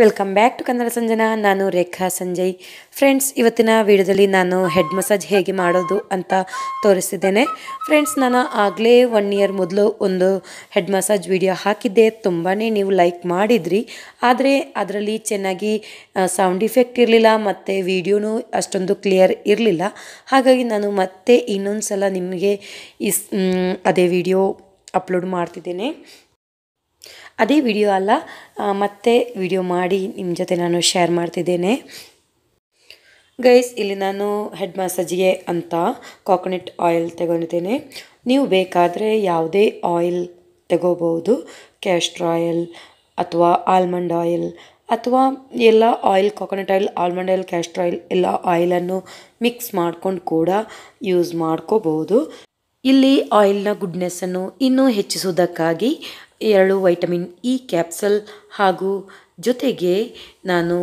welcome back to Kannada Sanjana ನಾನು Rekha Sanjay friends ಇವತ್ತಿನ ವಿಡಿಯೋದಲ್ಲಿ ನಾನು ಹೆಡ್ ಮಸಾಜ್ ಹೇಗೆ ಮಾಡೋದು ಅಂತ ತೋರಿಸಿದ್ದೇನೆ ಫ್ರೆಂಡ್ಸ್ ನಾನು ಆಗಲೇ ಒನ್ ಇಯರ್ ಮೊದಲು ಒಂದು ಹೆಡ್ ಮಸಾಜ್ ವಿಡಿಯೋ ಹಾಕಿದ್ದೆ ತುಂಬಾ ನೀವು ಲೈಕ್ ಮಾಡಿದ್ರಿ ಆದರೆ ಅದರಲ್ಲಿ ಚೆನ್ನಾಗಿ ಸೌಂಡ್ ಇಫೆಕ್ಟ್ ಇರಲಿಲ್ಲ ಮತ್ತು ವಿಡಿಯೋನೂ ಅಷ್ಟೊಂದು ಕ್ಲಿಯರ್ ಇರಲಿಲ್ಲ ಹಾಗಾಗಿ ನಾನು ಮತ್ತೆ ಇನ್ನೊಂದು ಸಲ ನಿಮಗೆ ಇಸ್ ಅದೇ ವೀಡಿಯೋ ಅಪ್ಲೋಡ್ ಮಾಡ್ತಿದ್ದೇನೆ ಅದೇ ವಿಡಿಯೋ ಅಲ್ಲ ಮತ್ತೆ ವಿಡಿಯೋ ಮಾಡಿ ನಿಮ್ಮ ಜೊತೆ ನಾನು ಶೇರ್ ಮಾಡ್ತಿದ್ದೇನೆ ಗೈಸ್ ಇಲ್ಲಿ ನಾನು ಹೆಡ್ ಮಸಾಜಿಗೆ ಅಂತ ಕೋಕೋನಟ್ ಆಯಿಲ್ ತಗೊಂಡಿದ್ದೇನೆ ನೀವು ಬೇಕಾದರೆ ಯಾವುದೇ ಆಯಿಲ್ ತಗೋಬೋದು ಕ್ಯಾಸ್ಟ್ರ್ ಆಯಿಲ್ ಅಥವಾ ಆಲ್ಮಂಡ್ ಆಯಿಲ್ ಅಥವಾ ಎಲ್ಲ oil coconut oil almond oil castor oil ಎಲ್ಲ ಆಯಿಲನ್ನು ಮಿಕ್ಸ್ ಮಾಡ್ಕೊಂಡು ಕೂಡ ಯೂಸ್ ಮಾಡ್ಕೋಬೋದು ಇಲ್ಲಿ ಆಯಿಲ್ನ ಗುಡ್ನೆಸ್ಸನ್ನು ಇನ್ನೂ ಹೆಚ್ಚಿಸುವುದಕ್ಕಾಗಿ ಎರಡು ವೈಟಮಿನ್ ಇ ಕ್ಯಾಪ್ಸಲ್ ಹಾಗೂ ಜೊತೆಗೆ ನಾನು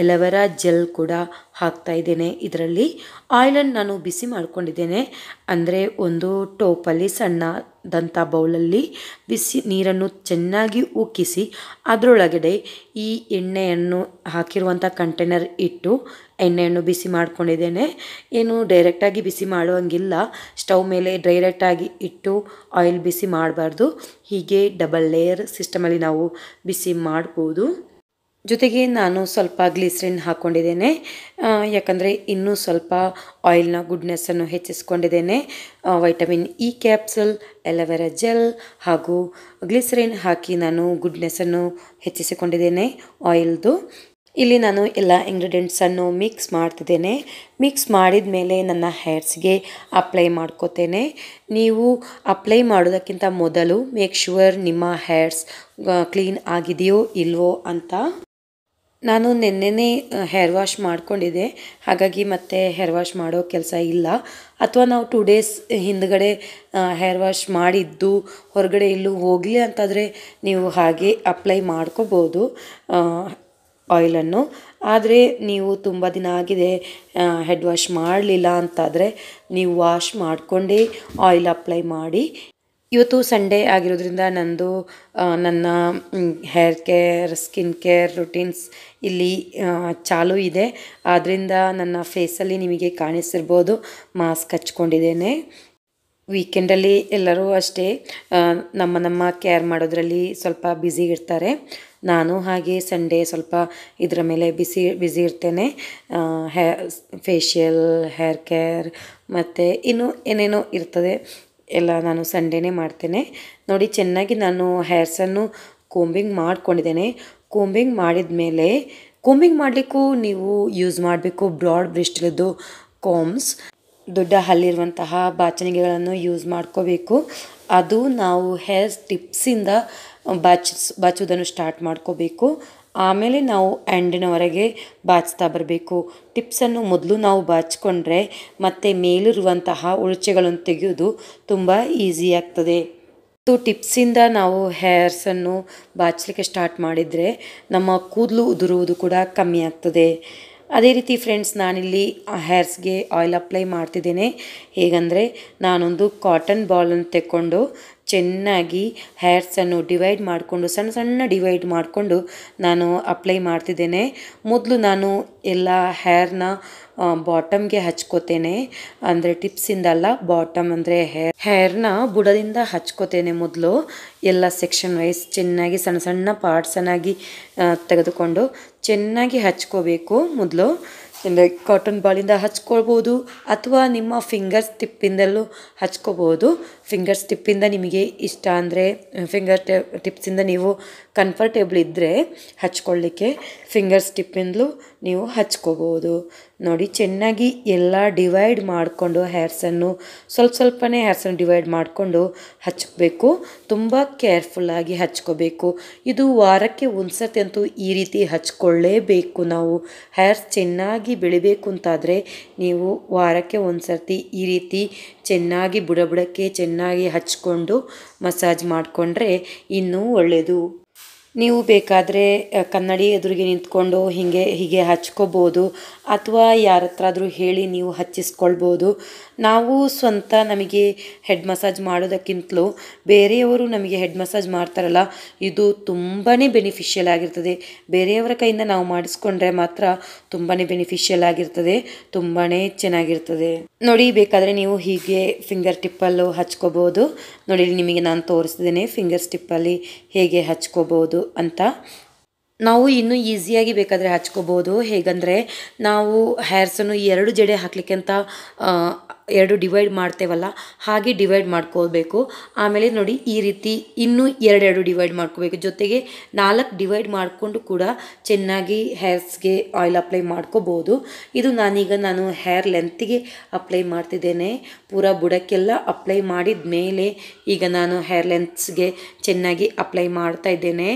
ಎಲೋವೆರಾ ಜೆಲ್ ಕೂಡ ಹಾಕ್ತಾ ಇದ್ದೇನೆ ಇದರಲ್ಲಿ ಆಯಿಲನ್ನು ನಾನು ಬಿಸಿ ಮಾಡ್ಕೊಂಡಿದ್ದೇನೆ ಅಂದರೆ ಒಂದು ಟೋಪಲ್ಲಿ ಸಣ್ಣದಂಥ ಬೌಲಲ್ಲಿ ಬಿಸಿ ನೀರನ್ನು ಚೆನ್ನಾಗಿ ಉಕ್ಕಿಸಿ ಅದರೊಳಗಡೆ ಈ ಎಣ್ಣೆಯನ್ನು ಹಾಕಿರುವಂಥ ಕಂಟೈನರ್ ಇಟ್ಟು ಎಣ್ಣೆಯನ್ನು ಬಿಸಿ ಮಾಡ್ಕೊಂಡಿದ್ದೇನೆ ಏನು ಡೈರೆಕ್ಟಾಗಿ ಬಿಸಿ ಮಾಡುವಂಗಿಲ್ಲ ಸ್ಟವ್ ಮೇಲೆ ಡೈರೆಕ್ಟಾಗಿ ಇಟ್ಟು ಆಯಿಲ್ ಬಿಸಿ ಮಾಡಬಾರ್ದು ಹೀಗೆ ಡಬಲ್ ಲೇಯರ್ ಸಿಸ್ಟಮಲ್ಲಿ ನಾವು ಬಿಸಿ ಮಾಡ್ಬೋದು ಜೊತೆಗೆ ನಾನು ಸ್ವಲ್ಪ ಗ್ಲೀಸರಿನ್ ಹಾಕ್ಕೊಂಡಿದ್ದೇನೆ ಯಾಕಂದರೆ ಇನ್ನೂ ಸ್ವಲ್ಪ ಆಯಿಲ್ನ ಗುಡ್ನೆಸ್ಸನ್ನು ಹೆಚ್ಚಿಸ್ಕೊಂಡಿದ್ದೇನೆ vitamin E capsule aloe vera gel ಹಾಗೂ ಗ್ಲಿಸರಿನ್ ಹಾಕಿ ನಾನು ಗುಡ್ನೆಸ್ಸನ್ನು ಹೆಚ್ಚಿಸಿಕೊಂಡಿದ್ದೇನೆ ಆಯಿಲ್ದು ಇಲ್ಲಿ ನಾನು ಎಲ್ಲ ಇಂಗ್ರೀಡಿಯೆಂಟ್ಸನ್ನು ಮಿಕ್ಸ್ ಮಾಡ್ತಿದ್ದೇನೆ ಮಿಕ್ಸ್ ಮಾಡಿದ ಮೇಲೆ ನನ್ನ ಹೇರ್ಸ್ಗೆ ಅಪ್ಲೈ ಮಾಡ್ಕೋತೇನೆ ನೀವು ಅಪ್ಲೈ ಮಾಡೋದಕ್ಕಿಂತ ಮೊದಲು ಮೇಕ್ ಶ್ಯೂರ್ ನಿಮ್ಮ ಹೇರ್ಸ್ ಕ್ಲೀನ್ ಆಗಿದೆಯೋ ಇಲ್ವೋ ಅಂತ ನಾನು ನಿನ್ನೆನೇ ಹೇರ್ ವಾಶ್ ಮಾಡಿಕೊಂಡಿದ್ದೆ ಹಾಗಾಗಿ ಮತ್ತೆ ಹೇರ್ ವಾಶ್ ಮಾಡೋ ಕೆಲಸ ಇಲ್ಲ ಅಥವಾ ನಾವು ಟೂ ಡೇಸ್ ಹಿಂದ್ಗಡೆ ಹೇರ್ ವಾಶ್ ಮಾಡಿದ್ದು ಹೊರಗಡೆ ಇಲ್ಲೂ ಹೋಗಲಿ ಅಂತಾದರೆ ನೀವು ಹಾಗೆ ಅಪ್ಲೈ ಮಾಡ್ಕೋಬೋದು ಆಯಿಲನ್ನು ಆದರೆ ನೀವು ತುಂಬ ದಿನ ಆಗಿದೆ ಹೆಡ್ ವಾಶ್ ಮಾಡಲಿಲ್ಲ ಅಂತಾದರೆ ನೀವು ವಾಶ್ ಮಾಡಿಕೊಂಡೇ ಆಯಿಲ್ ಅಪ್ಲೈ ಮಾಡಿ ಇವತ್ತು ಸಂಡೇ ಆಗಿರೋದ್ರಿಂದ ನನ್ನದು ನನ್ನ hair care skin care routines ಇಲ್ಲಿ ಚಾಲೂ ಇದೆ ಆದ್ದರಿಂದ ನನ್ನ ಫೇಸಲ್ಲಿ ನಿಮಗೆ ಕಾಣಿಸಿರ್ಬೋದು ಮಾಸ್ಕ್ ಹಚ್ಕೊಂಡಿದ್ದೇನೆ ವೀಕೆಂಡಲ್ಲಿ ಎಲ್ಲರೂ ಅಷ್ಟೇ ನಮ್ಮ ನಮ್ಮ ಕೇರ್ ಮಾಡೋದ್ರಲ್ಲಿ ಸ್ವಲ್ಪ ಬ್ಯುಸಿ ಇರ್ತಾರೆ ನಾನು ಹಾಗೆ ಸಂಡೇ ಸ್ವಲ್ಪ ಇದರ ಮೇಲೆ ಬಿಸಿ ಬ್ಯುಸಿ ಇರ್ತೇನೆ ಹೇ ಫೇಶಿಯಲ್ ಹೇರ್ ಕೇರ್ ಮತ್ತು ಇನ್ನೂ ಏನೇನೋ ಇರ್ತದೆ ಎಲ್ಲ ನಾನು ಸಂಡೇನೇ ಮಾಡ್ತೇನೆ ನೋಡಿ ಚೆನ್ನಾಗಿ ನಾನು ಹೇರ್ಸನ್ನು ಕೂಂಬಿಂಗ್ ಮಾಡ್ಕೊಂಡಿದ್ದೇನೆ ಕೂಂಬಿಂಗ್ ಮಾಡಿದ ಮೇಲೆ ಕೂಂಬಿಂಗ್ ಮಾಡಲಿಕ್ಕೂ ನೀವು ಯೂಸ್ ಮಾಡಬೇಕು ಬ್ರಾಡ್ ಬ್ರಿಸ್ಟ್ಲದ್ದು ಕಾಮ್ಸ್ ದೊಡ್ಡ ಹಲ್ಲಿರುವಂತಹ ಬಾಚಣಿಗೆಗಳನ್ನು ಯೂಸ್ ಮಾಡ್ಕೋಬೇಕು ಅದು ನಾವು ಹೇರ್ ಟಿಪ್ಸಿಂದ ಬಾಚ್ ಬಾಚೋದನ್ನು ಸ್ಟಾರ್ಟ್ ಮಾಡ್ಕೋಬೇಕು ಆಮೇಲೆ ನಾವು ಆ್ಯಂಡಿನವರೆಗೆ ಬಾಚ್ತಾ ಬರಬೇಕು ಟಿಪ್ಸನ್ನು ಮೊದಲು ನಾವು ಬಾಚಿಕೊಂಡ್ರೆ ಮತ್ತು ಮೇಲಿರುವಂತಹ ಉಳುಚೆಗಳನ್ನು ತೆಗೆಯೋದು ತುಂಬ ಈಸಿ ಆಗ್ತದೆ ಮತ್ತು ಟಿಪ್ಸಿಂದ ನಾವು ಹೇರ್ಸನ್ನು ಬಾಚಲಿಕ್ಕೆ ಸ್ಟಾರ್ಟ್ ಮಾಡಿದರೆ ನಮ್ಮ ಕೂದಲು ಉದುರುವುದು ಕೂಡ ಕಮ್ಮಿ ಆಗ್ತದೆ ಅದೇ ರೀತಿ ಫ್ರೆಂಡ್ಸ್ ನಾನಿಲ್ಲಿ ಹೇರ್ಸ್ಗೆ ಆಯಿಲ್ ಅಪ್ಲೈ ಮಾಡ್ತಿದ್ದೇನೆ ಹೇಗಂದರೆ ನಾನೊಂದು ಕಾಟನ್ ಬಾಲನ್ನು ತೆಕ್ಕೊಂಡು ಚೆನ್ನಾಗಿ ಹೇರ್ಸನ್ನು ಡಿವೈಡ್ ಮಾಡಿಕೊಂಡು ಸಣ್ಣ ಸಣ್ಣ ಡಿವೈಡ್ ಮಾಡಿಕೊಂಡು ನಾನು ಅಪ್ಲೈ ಮಾಡ್ತಿದ್ದೇನೆ ಮೊದಲು ನಾನು ಎಲ್ಲ ಹೇರ್ನ ಬಾಟಮ್ಗೆ ಹಚ್ಕೋತೇನೆ ಅಂದರೆ ಟಿಪ್ಸಿಂದ ಅಲ್ಲ ಬಾಟಮ್ ಅಂದರೆ ಹೇರ್ ಹೇರ್ನ ಬುಡದಿಂದ ಹಚ್ಕೋತೇನೆ ಮೊದಲು ಎಲ್ಲ ಸೆಕ್ಷನ್ ವೈಸ್ ಚೆನ್ನಾಗಿ ಸಣ್ಣ ಸಣ್ಣ ಪಾರ್ಟ್ಸನ್ನಾಗಿ ತೆಗೆದುಕೊಂಡು ಚೆನ್ನಾಗಿ ಹಚ್ಕೋಬೇಕು ಮೊದಲು ಅಂದರೆ ಕಾಟನ್ ಬಾಲಿಂದ ಹಚ್ಕೊಳ್ಬೋದು ಅಥವಾ ನಿಮ್ಮ ಫಿಂಗರ್ಸ್ ಟಿಪ್ಪಿಂದಲೂ ಹಚ್ಕೋಬೋದು ಫಿಂಗರ್ಸ್ ಟಿಪ್ಪಿಂದ ನಿಮಗೆ ಇಷ್ಟ ಅಂದರೆ ಫಿಂಗರ್ ಟಿಪ್ಸಿಂದ ನೀವು ಕಂಫರ್ಟೇಬಲ್ ಇದ್ದರೆ ಹಚ್ಕೊಳ್ಳಿಕ್ಕೆ ಫಿಂಗರ್ಸ್ ಟಿಪ್ಪಿಂದಲೂ ನೀವು ಹಚ್ಕೋಬೋದು ನೋಡಿ ಚೆನ್ನಾಗಿ ಎಲ್ಲ ಡಿವೈಡ್ ಮಾಡಿಕೊಂಡು ಹೇರ್ಸನ್ನು ಸ್ವಲ್ಪ ಸ್ವಲ್ಪನೇ ಹೇರ್ಸನ್ನು ಡಿವೈಡ್ ಮಾಡಿಕೊಂಡು ಹಚ್ಚಬೇಕು ತುಂಬ ಕೇರ್ಫುಲ್ಲಾಗಿ ಹಚ್ಕೋಬೇಕು ಇದು ವಾರಕ್ಕೆ ಒಂದು ಅಂತೂ ಈ ರೀತಿ ಹಚ್ಕೊಳ್ಳೇಬೇಕು ನಾವು ಹೇರ್ಸ್ ಚೆನ್ನಾಗಿ ಬೆಳಿಬೇಕು ಅಂತಾದರೆ ನೀವು ವಾರಕ್ಕೆ ಒಂದು ಸರ್ತಿ ಈ ರೀತಿ ಚೆನ್ನಾಗಿ ಬುಡ ಚೆನ್ನಾಗಿ ಹಚ್ಕೊಂಡು ಮಸಾಜ್ ಮಾಡಿಕೊಂಡ್ರೆ ಇನ್ನೂ ಒಳ್ಳೆಯದು ನೀವು ಬೇಕಾದರೆ ಕನ್ನಡಿ ಎದುರಿಗೆ ನಿಂತ್ಕೊಂಡು ಹೀಗೆ ಹೀಗೆ ಹಚ್ಕೋಬೋದು ಅಥವಾ ಯಾರ ಹತ್ರಾದರೂ ಹೇಳಿ ನೀವು ಹಚ್ಚಿಸ್ಕೊಳ್ಬೋದು ನಾವು ಸ್ವಂತ ನಮಗೆ ಹೆಡ್ ಮಸಾಜ್ ಮಾಡೋದಕ್ಕಿಂತಲೂ ಬೇರೆಯವರು ನಮಗೆ ಹೆಡ್ ಮಸಾಜ್ ಮಾಡ್ತಾರಲ್ಲ ಇದು ತುಂಬಾ ಬೆನಿಫಿಷಿಯಲ್ ಆಗಿರ್ತದೆ ಬೇರೆಯವರ ಕೈಯಿಂದ ನಾವು ಮಾಡಿಸ್ಕೊಂಡ್ರೆ ಮಾತ್ರ ತುಂಬಾ ಬೆನಿಫಿಷಿಯಲ್ ಆಗಿರ್ತದೆ ತುಂಬಾ ಚೆನ್ನಾಗಿರ್ತದೆ ನೋಡಿ ಬೇಕಾದರೆ ನೀವು ಹೀಗೆ ಫಿಂಗರ್ ಟಿಪ್ಪಲ್ಲು ಹಚ್ಕೋಬೋದು ನೋಡಿ ನಿಮಗೆ ನಾನು ತೋರಿಸ್ತಿದ್ದೇನೆ ಫಿಂಗರ್ಸ್ ಟಿಪ್ಪಲ್ಲಿ ಹೇಗೆ ಹಚ್ಕೋಬೋದು ಅಂತ ನಾವು ಇನ್ನೂ ಈಸಿಯಾಗಿ ಬೇಕಾದರೆ ಹಚ್ಕೋಬೋದು ಹೇಗಂದ್ರೆ ನಾವು ಹೇರ್ಸನ್ನು ಎರಡು ಜಡೆ ಹಾಕ್ಲಿಕ್ಕೆ ಅಂತ ಎರಡು ಡಿವೈಡ್ ಮಾಡ್ತೇವಲ್ಲ ಹಾಗೆ ಡಿವೈಡ್ ಮಾಡ್ಕೋಬೇಕು ಆಮೇಲೆ ನೋಡಿ ಈ ರೀತಿ ಇನ್ನೂ ಎರಡೆರಡು ಡಿವೈಡ್ ಮಾಡ್ಕೋಬೇಕು ಜೊತೆಗೆ ನಾಲ್ಕು ಡಿವೈಡ್ ಮಾಡಿಕೊಂಡು ಕೂಡ ಚೆನ್ನಾಗಿ ಹೇರ್ಸ್ಗೆ ಆಯಿಲ್ ಅಪ್ಲೈ ಮಾಡ್ಕೋಬೋದು ಇದು ನಾನೀಗ ನಾನು ಹೇರ್ ಲೆಂತಿಗೆ ಅಪ್ಲೈ ಮಾಡ್ತಿದ್ದೇನೆ ಪೂರ ಬುಡಕ್ಕೆಲ್ಲ ಅಪ್ಲೈ ಮಾಡಿದ ಮೇಲೆ ಈಗ ನಾನು ಹೇರ್ ಲೆಂತ್ಸ್ಗೆ ಚೆನ್ನಾಗಿ ಅಪ್ಲೈ ಮಾಡ್ತಾ ಇದ್ದೇನೆ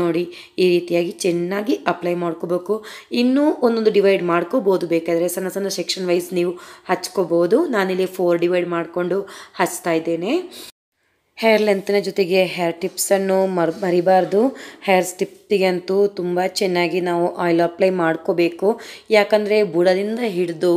ನೋಡಿ ಈ ರೀತಿಯಾಗಿ ಚೆನ್ನಾಗಿ ಅಪ್ಲೈ ಮಾಡ್ಕೋಬೇಕು ಇನ್ನೂ ಒಂದೊಂದು ಡಿವೈಡ್ ಮಾಡ್ಕೋಬೋದು ಬೇಕಾದರೆ ಸಣ್ಣ ಸಣ್ಣ ಸೆಕ್ಷನ್ ವೈಸ್ ನೀವು ಹಚ್ಕೋ ಹಚ್ಕೋಬೋದು ನಾನಿಲ್ಲಿ ಫೋರ್ ಡಿವೈಡ್ ಮಾಡಿಕೊಂಡು ಹಚ್ತಾ ಇದ್ದೇನೆ ಹೇರ್ ಲೆಂತ್ನ ಜೊತೆಗೆ ಹೇರ್ ಟಿಪ್ಸನ್ನು ಮರ್ ಮರಿಬಾರ್ದು ಹೇರ್ ಸ್ಟಿಪ್ ಅಂತೂ ತುಂಬ ಚೆನ್ನಾಗಿ ನಾವು ಆಯಿಲ್ ಅಪ್ಲೈ ಮಾಡ್ಕೋಬೇಕು ಯಾಕಂದರೆ ಬುಡದಿಂದ ಹಿಡಿದು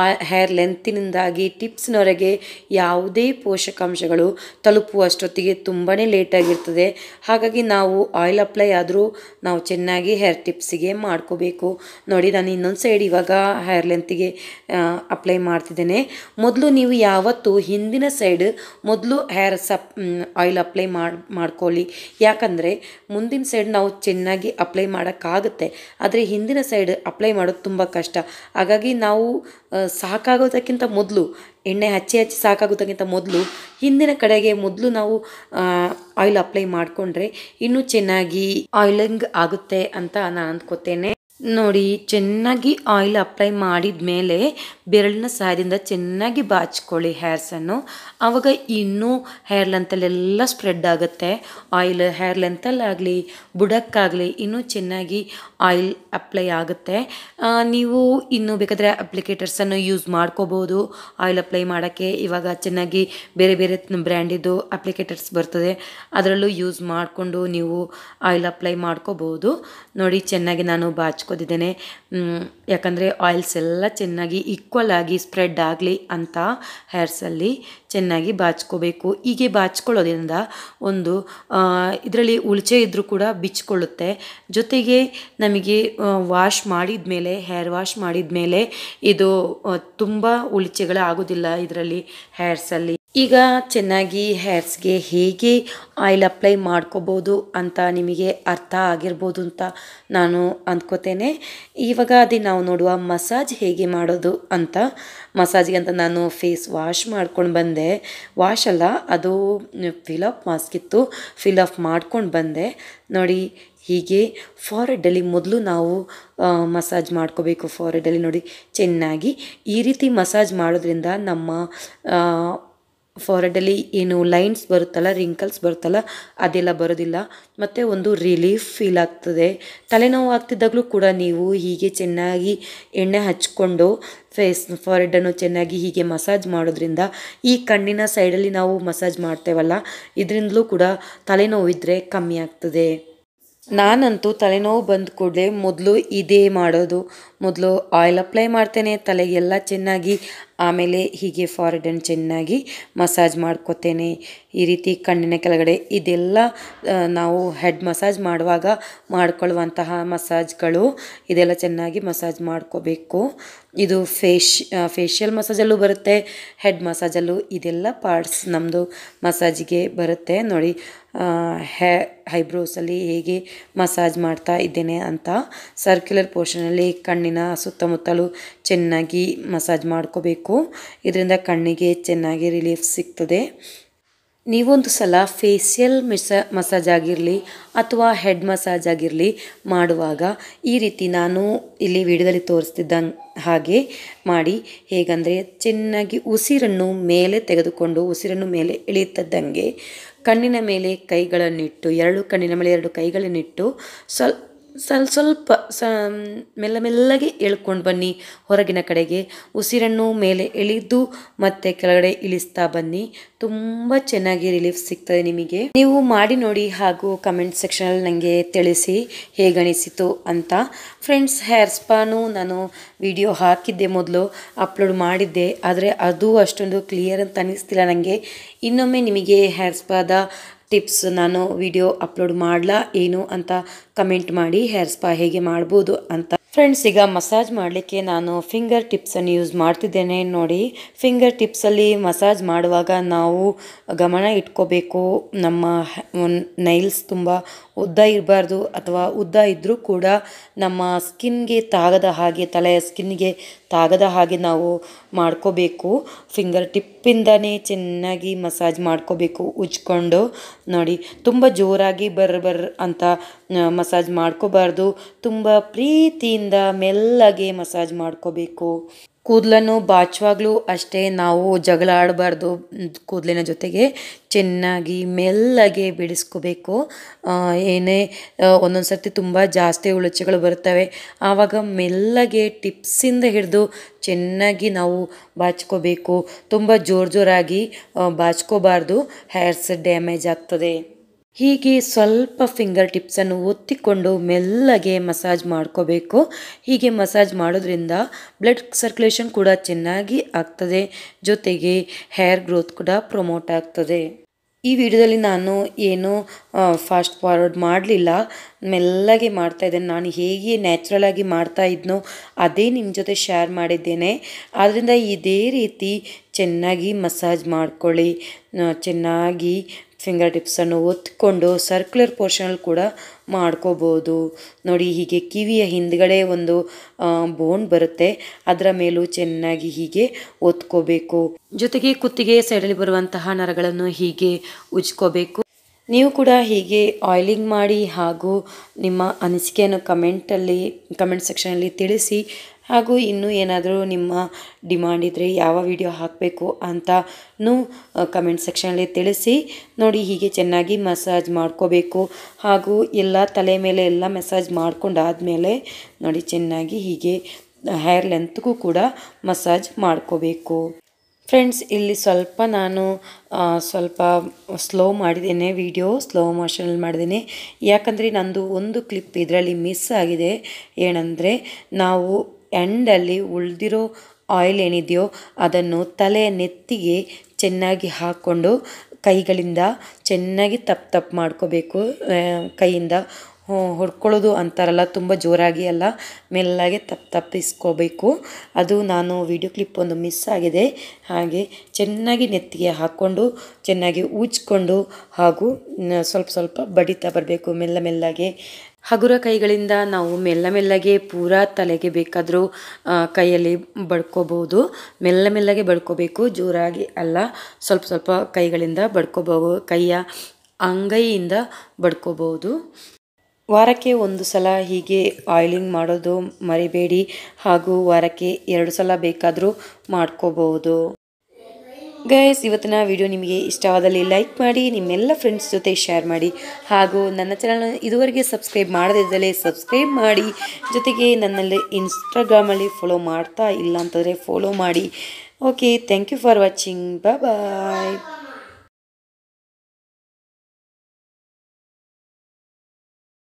ಆ ಹೇರ್ ಲೆಂತಿನಿಂದಾಗಿ ಟಿಪ್ಸ್ನವರೆಗೆ ಯಾವುದೇ ಪೋಷಕಾಂಶಗಳು ತಲುಪುವಷ್ಟೊತ್ತಿಗೆ ತುಂಬಾ ಲೇಟಾಗಿರ್ತದೆ ಹಾಗಾಗಿ ನಾವು ಆಯಿಲ್ ಅಪ್ಲೈ ಆದರೂ ನಾವು ಚೆನ್ನಾಗಿ ಹೇರ್ ಟಿಪ್ಸಿಗೆ ಮಾಡ್ಕೋಬೇಕು ನೋಡಿ ನಾನು ಇನ್ನೊಂದು ಸೈಡ್ ಇವಾಗ ಹೇರ್ ಲೆಂತಿಗೆ ಅಪ್ಲೈ ಮಾಡ್ತಿದ್ದೇನೆ ಮೊದಲು ನೀವು ಯಾವತ್ತೂ ಹಿಂದಿನ ಸೈಡ್ ಮೊದಲು ಹೇರ್ ಸಪ್ ಆಯಿಲ್ ಅಪ್ಲೈ ಮಾಡಿ ಮಾಡ್ಕೊಳ್ಳಿ ಯಾಕಂದರೆ ಮುಂದಿನ ಸೈಡ್ ನಾವು ಚೆನ್ನಾಗಿ ಅಪ್ಲೈ ಮಾಡೋಕ್ಕಾಗುತ್ತೆ ಆದರೆ ಹಿಂದಿನ ಸೈಡ್ ಅಪ್ಲೈ ಮಾಡೋದು ತುಂಬ ಕಷ್ಟ ಹಾಗಾಗಿ ನಾವು ಸಾಕಾಗೋದಕ್ಕಿಂತ ಮೊದಲು ಎಣ್ಣೆ ಹಚ್ಚಿ ಹಚ್ಚಿ ಸಾಕಾಗೋದಕ್ಕಿಂತ ಮೊದಲು ಹಿಂದಿನ ಕಡೆಗೆ ಮೊದಲು ನಾವು ಆಯಿಲ್ ಅಪ್ಲೈ ಮಾಡಿಕೊಂಡ್ರೆ ಇನ್ನೂ ಚೆನ್ನಾಗಿ ಆಯಿಲಿಂಗ್ ಆಗುತ್ತೆ ಅಂತ ನಾನು ಅಂದ್ಕೋತೇನೆ ನೋಡಿ ಚೆನ್ನಾಗಿ ಆಯಿಲ್ ಅಪ್ಲೈ ಮಾಡಿದ ಮೇಲೆ ಬೆರಳಿನ ಸಹಾಯದಿಂದ ಚೆನ್ನಾಗಿ ಬಾಚ್ಕೊಳ್ಳಿ ಹೇರ್ಸನ್ನು ಆವಾಗ ಇನ್ನೂ ಹೇರ್ ಲೆಂತಲ್ಲೆಲ್ಲ ಸ್ಪ್ರೆಡ್ ಆಗುತ್ತೆ ಆಯಿಲ್ ಹೇರ್ ಲೆಂತಲ್ಲಾಗಲಿ ಬುಡಕ್ಕಾಗಲಿ ಇನ್ನೂ ಚೆನ್ನಾಗಿ ಆಯಿಲ್ ಅಪ್ಲೈ ಆಗುತ್ತೆ ನೀವು ಇನ್ನೂ ಬೇಕಾದರೆ ಅಪ್ಲಿಕೇಟರ್ಸನ್ನು ಯೂಸ್ ಮಾಡ್ಕೋಬೋದು ಆಯಿಲ್ ಅಪ್ಲೈ ಮಾಡೋಕ್ಕೆ ಇವಾಗ ಚೆನ್ನಾಗಿ ಬೇರೆ ಬೇರೆ ಬ್ರ್ಯಾಂಡಿದ್ದು ಅಪ್ಲಿಕೇಟರ್ಸ್ ಬರ್ತದೆ ಅದರಲ್ಲೂ ಯೂಸ್ ಮಾಡಿಕೊಂಡು ನೀವು ಆಯಿಲ್ ಅಪ್ಲೈ ಮಾಡ್ಕೋಬೋದು ನೋಡಿ ಚೆನ್ನಾಗಿ ನಾನು ಬಾಚ್ಕೊ ಹಚ್ಕೋತಿದ್ದೇನೆ ಯಾಕಂದರೆ ಆಯಿಲ್ಸ್ ಎಲ್ಲ ಚೆನ್ನಾಗಿ ಈಕ್ವಲ್ ಆಗಿ ಸ್ಪ್ರೆಡ್ ಆಗಲಿ ಅಂತ ಹೇರ್ಸಲ್ಲಿ ಚೆನ್ನಾಗಿ ಬಾಚ್ಕೋಬೇಕು ಹೀಗೆ ಬಾಚ್ಕೊಳ್ಳೋದ್ರಿಂದ ಒಂದು ಇದರಲ್ಲಿ ಉಳಿಚೆ ಇದ್ದರೂ ಕೂಡ ಬಿಚ್ಕೊಳ್ಳುತ್ತೆ ಜೊತೆಗೆ ನಮಗೆ ವಾಶ್ ಮಾಡಿದ ಮೇಲೆ ಹೇರ್ ವಾಶ್ ಮಾಡಿದ ಮೇಲೆ ಇದು ತುಂಬ ಉಳಿಚೆಗಳು ಆಗೋದಿಲ್ಲ ಇದರಲ್ಲಿ ಹೇರ್ಸಲ್ಲಿ ಈಗ ಚೆನ್ನಾಗಿ ಹೇರ್ಸ್ಗೆ ಹೇಗೆ ಆಯಿಲ್ ಅಪ್ಲೈ ಮಾಡ್ಕೋಬೋದು ಅಂತ ನಿಮಗೆ ಅರ್ಥ ಆಗಿರ್ಬೋದು ಅಂತ ನಾನು ಅಂದ್ಕೋತೇನೆ ಇವಾಗ ಅದೇ ನಾವು ನೋಡುವ ಮಸಾಜ್ ಹೇಗೆ ಮಾಡೋದು ಅಂತ ಮಸಾಜ್ಗೆ ಅಂತ ನಾನು ಫೇಸ್ ವಾಶ್ ಮಾಡ್ಕೊಂಡು ಬಂದೆ ವಾಶ್ ಅಲ್ಲ ಅದು ಫಿಲ್ ಅಪ್ ಮಾಸ್ಕ್ ಇತ್ತು ಫಿಲ್ ಅಪ್ ಮಾಡ್ಕೊಂಡು ಬಂದೆ ನೋಡಿ ಹೀಗೆ ಫಾರೆಡಲ್ಲಿ ಮೊದಲು ನಾವು ಮಸಾಜ್ ಮಾಡ್ಕೋಬೇಕು ಫಾರೆಡಲ್ಲಿ ನೋಡಿ ಚೆನ್ನಾಗಿ ಈ ರೀತಿ ಮಸಾಜ್ ಮಾಡೋದ್ರಿಂದ ನಮ್ಮ ಫಾರೆಡಲ್ಲಿ ಏನು ಲೈನ್ಸ್ ಬರುತ್ತಲ್ಲ ರಿಂಕಲ್ಸ್ ಬರುತ್ತಲ್ಲ ಅದೆಲ್ಲ ಬರೋದಿಲ್ಲ ಮತ್ತು ಒಂದು ರಿಲೀಫ್ ಫೀಲ್ ಆಗ್ತದೆ ತಲೆನೋವು ಆಗ್ತಿದ್ದಾಗಲೂ ಕೂಡ ನೀವು ಹೀಗೆ ಚೆನ್ನಾಗಿ ಎಣ್ಣೆ ಹಚ್ಕೊಂಡು ಫೇಸ್ ಫಾರೆಡನ್ನು ಚೆನ್ನಾಗಿ ಹೀಗೆ ಮಸಾಜ್ ಮಾಡೋದ್ರಿಂದ ಈ ಕಣ್ಣಿನ ಸೈಡಲ್ಲಿ ನಾವು ಮಸಾಜ್ ಮಾಡ್ತೇವಲ್ಲ ಇದರಿಂದಲೂ ಕೂಡ ತಲೆನೋವಿದ್ದರೆ ಕಮ್ಮಿ ಆಗ್ತದೆ ನಾನಂತೂ ತಲೆನೋವು ಬಂದ ಕೂಡಲೇ ಮೊದಲು ಇದೇ ಮಾಡೋದು ಮೊದಲು ಆಯಿಲ್ ಅಪ್ಲೈ ಮಾಡ್ತೇನೆ ತಲೆಗೆಲ್ಲ ಚೆನ್ನಾಗಿ ಆಮೇಲೆ ಹೀಗೆ ಫಾರ್ಡ್ ಆ್ಯಂಡ್ ಚೆನ್ನಾಗಿ ಮಸಾಜ್ ಮಾಡ್ಕೋತೇನೆ ಈ ರೀತಿ ಕಣ್ಣಿನ ಕೆಳಗಡೆ ಇದೆಲ್ಲ ನಾವು ಹೆಡ್ ಮಸಾಜ್ ಮಾಡುವಾಗ ಮಾಡಿಕೊಳ್ಳುವಂತಹ ಮಸಾಜ್ಗಳು ಇದೆಲ್ಲ ಚೆನ್ನಾಗಿ ಮಸಾಜ್ ಮಾಡ್ಕೋಬೇಕು ಇದು ಫೇಶ್ ಫೇಶಿಯಲ್ ಮಸಾಜಲ್ಲೂ ಬರುತ್ತೆ ಹೆಡ್ ಮಸಾಜಲ್ಲೂ ಇದೆಲ್ಲ ಪಾರ್ಟ್ಸ್ ನಮ್ಮದು ಮಸಾಜಿಗೆ ಬರುತ್ತೆ ನೋಡಿ ಹೇ ಹೈಬ್ರೋಸಲ್ಲಿ ಹೇಗೆ ಮಸಾಜ್ ಮಾಡ್ತಾ ಇದ್ದೇನೆ ಅಂತ ಸರ್ಕ್ಯುಲರ್ ಪೋರ್ಷನಲ್ಲಿ ಕಣ್ಣಿನ ಸುತ್ತಮುತ್ತಲೂ ಚೆನ್ನಾಗಿ ಮಸಾಜ್ ಮಾಡ್ಕೋಬೇಕು ಇದರಿಂದ ಕಣ್ಣಿಗೆ ಚೆನ್ನಾಗಿ ರಿಲೀಫ್ ಸಿಗ್ತದೆ ನೀವೊಂದು ಸಲ ಫೇಶಿಯಲ್ ಮಿಸ ಮಸಾಜ್ ಆಗಿರಲಿ ಅಥವಾ ಹೆಡ್ ಮಸಾಜ್ ಆಗಿರಲಿ ಮಾಡುವಾಗ ಈ ರೀತಿ ನಾನು ಇಲ್ಲಿ ವಿಡಿಯೋದಲ್ಲಿ ತೋರಿಸ್ತಿದ್ದ ಹಾಗೆ ಮಾಡಿ ಹೇಗಂದರೆ ಚೆನ್ನಾಗಿ ಉಸಿರನ್ನು ಮೇಲೆ ತೆಗೆದುಕೊಂಡು ಉಸಿರನ್ನು ಮೇಲೆ ಇಳಿಯುತ್ತಿದ್ದಂಗೆ ಕಣ್ಣಿನ ಮೇಲೆ ಕೈಗಳನ್ನಿಟ್ಟು ಎರಡು ಕಣ್ಣಿನ ಮೇಲೆ ಎರಡು ಕೈಗಳನ್ನಿಟ್ಟು ಸ್ವಲ್ಪ ಸಲ್ ಸ್ವಲ್ಪ ಸ ಮೆಲ್ಲ ಮೆಲ್ಲಗೆ ಎಳ್ಕೊಂಡು ಬನ್ನಿ ಹೊರಗಿನ ಕಡೆಗೆ ಉಸಿರನ್ನು ಮೇಲೆ ಎಳೆದು ಮತ್ತೆ ಕೆಳಗಡೆ ಇಳಿಸ್ತಾ ಬನ್ನಿ ತುಂಬ ಚೆನ್ನಾಗಿ ರಿಲೀಫ್ ಸಿಗ್ತದೆ ನಿಮಗೆ ನೀವು ಮಾಡಿ ನೋಡಿ ಹಾಗೂ ಕಮೆಂಟ್ ಸೆಕ್ಷನಲ್ಲಿ ನನಗೆ ತಿಳಿಸಿ ಹೇಗಣಿಸಿತು ಅಂತ ಫ್ರೆಂಡ್ಸ್ ಹೇರ್ ಸ್ಪಾನು ನಾನು ವಿಡಿಯೋ ಹಾಕಿದ್ದೆ ಮೊದಲು ಅಪ್ಲೋಡ್ ಮಾಡಿದ್ದೆ ಆದರೆ ಅದು ಅಷ್ಟೊಂದು ಕ್ಲಿಯರ್ ಅಂತ ಅನ್ನಿಸ್ತಿಲ್ಲ ನನಗೆ ಇನ್ನೊಮ್ಮೆ ನಿಮಗೆ ಹೇರ್ ಸ್ಪಾದ ಟಿಪ್ಸ್ ನಾನು ವಿಡಿಯೋ ಅಪ್ಲೋಡ್ ಮಾಡಲಾ ಏನು ಅಂತ ಕಮೆಂಟ್ ಮಾಡಿ ಹೇರ್ ಸ್ಪಾ ಹೇಗೆ ಮಾಡ್ಬೋದು ಅಂತ ಫ್ರೆಂಡ್ಸ್ ಈಗ ಮಸಾಜ್ ಮಾಡಲಿಕ್ಕೆ ನಾನು ಫಿಂಗರ್ ಟಿಪ್ಸನ್ನು ಯೂಸ್ ಮಾಡ್ತಿದ್ದೇನೆ ನೋಡಿ ಫಿಂಗರ್ ಟಿಪ್ಸಲ್ಲಿ ಮಸಾಜ್ ಮಾಡುವಾಗ ನಾವು ಗಮನ ಇಟ್ಕೋಬೇಕು ನಮ್ಮ ನೈಲ್ಸ್ ತುಂಬ ಉದ್ದ ಇರಬಾರ್ದು ಅಥವಾ ಉದ್ದ ಇದ್ದರೂ ಕೂಡ ನಮ್ಮ ಸ್ಕಿನ್ಗೆ ತಾಗದ ಹಾಗೆ ತಲೆಯ ಸ್ಕಿನ್ಗೆ ತಾಗದ ಹಾಗೆ ನಾವು ಮಾಡ್ಕೋಬೇಕು ಫಿಂಗರ್ ಟಿಪ್ಪಿಂದನೇ ಚೆನ್ನಾಗಿ ಮಸಾಜ್ ಮಾಡ್ಕೋಬೇಕು ಉಜ್ಕೊಂಡು ನೋಡಿ ತುಂಬ ಜೋರಾಗಿ ಬರ್ ಬರ್ ಅಂತ ಮಸಾಜ್ ಮಾಡ್ಕೋಬಾರ್ದು ತುಂಬ ಪ್ರೀತಿಯಿಂದ ಮೆಲ್ಲಗೆ ಮಸಾಜ್ ಮಾಡ್ಕೋಬೇಕು ಕೂದಲನ್ನು ಬಾಚುವಾಗಲೂ ಅಷ್ಟೇ ನಾವು ಜಗಳ ಆಡಬಾರ್ದು ಕೂದಲಿನ ಜೊತೆಗೆ ಚೆನ್ನಾಗಿ ಮೆಲ್ಲಗೆ ಬಿಡಿಸ್ಕೋಬೇಕು ಏನೇ ಒಂದೊಂದು ಸರ್ತಿ ತುಂಬ ಜಾಸ್ತಿ ಉಳುಚೆಗಳು ಬರ್ತವೆ ಆವಾಗ ಮೆಲ್ಲಗೆ ಟಿಪ್ಸಿಂದ ಹಿಡಿದು ಚೆನ್ನಾಗಿ ನಾವು ಬಾಚ್ಕೋಬೇಕು ತುಂಬ ಜೋರು ಜೋರಾಗಿ ಬಾಚ್ಕೋಬಾರ್ದು ಹೇರ್ಸ್ ಡ್ಯಾಮೇಜ್ ಆಗ್ತದೆ ಹೀಗೆ ಸ್ವಲ್ಪ ಫಿಂಗರ್ ಟಿಪ್ಸನ್ನು ಒತ್ತಿಕೊಂಡು ಮೆಲ್ಲಗೆ ಮಸಾಜ್ ಮಾಡ್ಕೋಬೇಕು ಹೀಗೆ ಮಸಾಜ್ ಮಾಡೋದ್ರಿಂದ ಬ್ಲಡ್ ಸರ್ಕ್ಯುಲೇಷನ್ ಕೂಡ ಚೆನ್ನಾಗಿ ಆಗ್ತದೆ ಜೊತೆಗೆ ಹೇರ್ ಗ್ರೋತ್ ಕೂಡ ಪ್ರಮೋಟ್ ಆಗ್ತದೆ ಈ ವಿಡಿಯೋದಲ್ಲಿ ನಾನು ಏನು ಫಾಸ್ಟ್ ಫಾರ್ವರ್ಡ್ ಮಾಡಲಿಲ್ಲ ಮೆಲ್ಲಗೆ ಮಾಡ್ತಾ ಇದ್ದೇನೆ ನಾನು ಹೇಗೆ ನ್ಯಾಚುರಲ್ ಆಗಿ ಮಾಡ್ತಾ ಇದ್ನೋ ಅದೇ ನಿಮ್ಮ ಜೊತೆ ಶೇರ್ ಮಾಡಿದ್ದೇನೆ ಆದ್ದರಿಂದ ಇದೇ ರೀತಿ ಚೆನ್ನಾಗಿ ಮಸಾಜ್ ಮಾಡ್ಕೊಳ್ಳಿ ಚೆನ್ನಾಗಿ ಫಿಂಗರ್ ಟಿಪ್ಸನ್ನು ಒತ್ಕೊಂಡು ಸರ್ಕ್ಯುಲರ್ ಪೋರ್ಷನಲ್ಲಿ ಕೂಡ ಮಾಡ್ಕೋಬೋದು ನೋಡಿ ಹೀಗೆ ಕಿವಿಯ ಹಿಂದ್ಗಡೆ ಒಂದು ಬೋನ್ ಬರುತ್ತೆ ಅದರ ಮೇಲೂ ಚೆನ್ನಾಗಿ ಹೀಗೆ ಒತ್ಕೋಬೇಕು ಜೊತೆಗೆ ಕುತ್ತಿಗೆ ಸೈಡಲ್ಲಿ ಬರುವಂತಹ ನರಗಳನ್ನು ಹೀಗೆ ಉಜ್ಕೋಬೇಕು ನೀವು ಕೂಡ ಹೀಗೆ ಆಯಿಲಿಂಗ್ ಮಾಡಿ ಹಾಗೂ ನಿಮ್ಮ ಅನಿಸಿಕೆಯನ್ನು ಕಮೆಂಟಲ್ಲಿ ಕಮೆಂಟ್ ಸೆಕ್ಷನಲ್ಲಿ ತಿಳಿಸಿ ಹಾಗೂ ಇನ್ನೂ ಏನಾದರೂ ನಿಮ್ಮ ಡಿಮಾಂಡ್ ಇದ್ದರೆ ಯಾವ ವಿಡಿಯೋ ಹಾಕಬೇಕು ಅಂತನೂ ಕಮೆಂಟ್ ಸೆಕ್ಷನಲ್ಲಿ ತಿಳಿಸಿ ನೋಡಿ ಹೀಗೆ ಚೆನ್ನಾಗಿ ಮಸಾಜ್ ಮಾಡ್ಕೋಬೇಕು ಹಾಗೂ ಎಲ್ಲ ತಲೆ ಮೇಲೆ ಎಲ್ಲ ಮಸಾಜ್ ಮಾಡ್ಕೊಂಡಾದಮೇಲೆ ನೋಡಿ ಚೆನ್ನಾಗಿ ಹೀಗೆ ಹೇರ್ ಲೆಂತ್ಗೂ ಕೂಡ ಮಸಾಜ್ ಮಾಡ್ಕೋಬೇಕು ಫ್ರೆಂಡ್ಸ್ ಇಲ್ಲಿ ಸ್ವಲ್ಪ ನಾನು ಸ್ವಲ್ಪ ಸ್ಲೋ ಮಾಡಿದ್ದೇನೆ ವಿಡಿಯೋ ಸ್ಲೋ ಮೋಷನಲ್ಲಿ ಮಾಡಿದ್ದೇನೆ ಯಾಕಂದರೆ ನಂದು ಒಂದು ಕ್ಲಿಪ್ ಇದರಲ್ಲಿ ಮಿಸ್ ಆಗಿದೆ ಏನಂದರೆ ನಾವು ಎಂಡಲ್ಲಿ ಉಳಿದಿರೋ ಆಯಿಲ್ ಏನಿದೆಯೋ ಅದನ್ನು ತಲೆಯ ನೆತ್ತಿಗೆ ಚೆನ್ನಾಗಿ ಹಾಕ್ಕೊಂಡು ಕೈಗಳಿಂದ ಚೆನ್ನಾಗಿ ತಪ್ಪು ತಪ್ಪು ಮಾಡ್ಕೋಬೇಕು ಕೈಯಿಂದ ಹೊಡ್ಕೊಳ್ಳೋದು ಅಂತಾರಲ್ಲ ತುಂಬ ಜೋರಾಗಿ ಅಲ್ಲ ಮೆಲ್ಲಗೆ ತಪ್ಪು ತಪ್ಪಿಸ್ಕೋಬೇಕು ಅದು ನಾನು ವಿಡಿಯೋ ಕ್ಲಿಪ್ ಒಂದು ಮಿಸ್ ಆಗಿದೆ ಹಾಗೆ ಚೆನ್ನಾಗಿ ನೆತ್ತಿಗೆ ಹಾಕ್ಕೊಂಡು ಚೆನ್ನಾಗಿ ಉಜ್ಕೊಂಡು ಹಾಗೂ ಸ್ವಲ್ಪ ಸ್ವಲ್ಪ ಬಡಿತಾ ಬರಬೇಕು ಮೆಲ್ಲ ಮೆಲ್ಲಾಗೆ ಹಗುರ ಕೈಗಳಿಂದ ನಾವು ಮೆಲ್ಲ ಮೆಲ್ಲಗೆ ಪೂರ ತಲೆಗೆ ಬೇಕಾದರೂ ಕೈಯಲ್ಲಿ ಬಡ್ಕೋಬಹುದು ಮೆಲ್ಲ ಮೆಲ್ಲಗೆ ಬಡ್ಕೋಬೇಕು ಜೋರಾಗಿ ಅಲ್ಲ ಸ್ವಲ್ಪ ಸ್ವಲ್ಪ ಕೈಗಳಿಂದ ಬಡ್ಕೋಬಹುದು ಕೈಯ ಅಂಗೈಯಿಂದ ಬಡ್ಕೋಬಹುದು ವಾರಕ್ಕೆ ಒಂದು ಸಲ ಹೀಗೆ ಆಯಿಲಿಂಗ್ ಮಾಡೋದು ಮರಿಬೇಡಿ ಹಾಗೂ ವಾರಕ್ಕೆ ಎರಡು ಸಲ ಬೇಕಾದರೂ ಮಾಡ್ಕೋಬಹುದು ಗೈಸ್ ಇವತ್ತಿನ ವಿಡಿಯೋ ನಿಮಗೆ ಇಷ್ಟವಾದಲ್ಲಿ ಲೈಕ್ ಮಾಡಿ ನಿಮ್ಮೆಲ್ಲ ಫ್ರೆಂಡ್ಸ್ ಜೊತೆ ಶೇರ್ ಮಾಡಿ ಹಾಗೂ ನನ್ನ ಚಾನಲ್ನ ಇದುವರೆಗೆ ಸಬ್ಸ್ಕ್ರೈಬ್ ಮಾಡದಿದ್ದರೆ ಸಬ್ಸ್ಕ್ರೈಬ್ ಮಾಡಿ ಜೊತೆಗೆ ನನ್ನಲ್ಲಿ ಇನ್ಸ್ಟಾಗ್ರಾಮಲ್ಲಿ ಫಾಲೋ ಮಾಡ್ತಾ ಇಲ್ಲ ಅಂತಂದರೆ ಫಾಲೋ ಮಾಡಿ okay thank you for watching bye